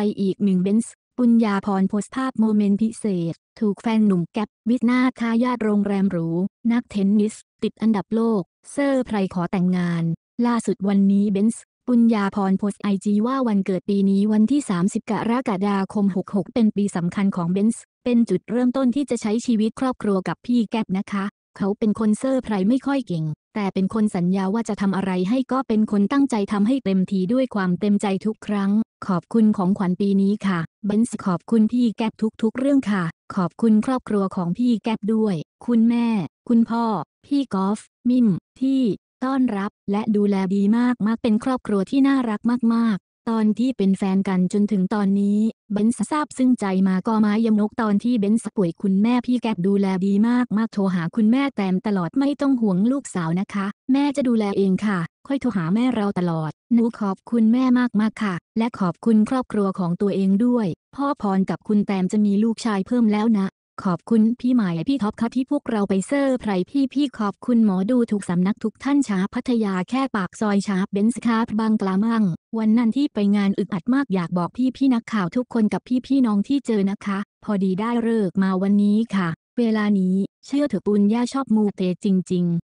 ไปอีกหนึ่งเบนซ์ปุญญาพรโพสภาพโมเมนต์พิเศษ ถูกแฟนหนุ่มแก๊ปวิทนาทายาทโรงแรมหรู นักเทนนิสติดอันดับโลก เซอร์ไพรขอแต่งงาน ล่าสุดวันนี้เบนซ์ปุญญาพรโพสไอจีว่าวันเกิดปีนี้วันที่ 30 กรกฎาคม 66 เป็นปีสำคัญของเบนซ์ เป็นจุดเริ่มต้นที่จะใช้ชีวิตครอบครัวกับพี่แก๊ปนะคะเขาเป็นคนเซอร์ไพรไม่ค่อยเก่งแต่เป็นคนสัญญาว่าจะทำอะไรให้ก็เป็นคนตั้งใจทำให้เต็มทีด้วยความเต็มใจทุกครั้ง ขอบคุณของขวัญปีนี้ค่ะเบนส์ขอบคุณพี่แก๊บทุกๆเรื่องค่ะ ขอบคุณครอบครัวของพี่แก๊บด้วย คุณแม่ คุณพ่อพี่กอล์ฟมิม ที่ต้อนรับและดูแลดีมากมากเป็นครอบครัวที่น่ารักมากตอนที่เป็นแฟนกันจนถึงตอนนี้เบนซ์ทราบซึ่งใจมาก็มายมนกตอนที่เบนซ์ป่วยคุณแม่พี่แกดูแลดีมากมากโทรหาคุณแม่แตมตลอดไม่ต้องห่วงลูกสาวนะคะ แม่จะดูแลเองค่ะ ค่อยโทรหาแม่เราตลอดหนูขอบคุณแม่มากมากค่ะ และขอบคุณครอบครัวของตัวเองด้วย พ่อพรกับคุณแตมจะมีลูกชายเพิ่มแล้วนะขอบคุณพี่หมายพี่ท็อปค่ะที่พวกเราไปเซอร์ไพรพี่พี่ขอบคุณหมอดูถูกสำนักทุกท่านช้าพัทยาแค่ปากซอยช้าเบนส์คาบบางกลามั่ง วันนั้นที่ไปงานอึดอัดมากอยากบอกพี่พี่นักข่าวทุกคนกับพี่พี่น้องที่เจอนะคะ พอดีได้เลิกมาวันนี้ค่ะ เวลานี้เชื่อเถอะปุญย่าชอบมูเตจริง ๆ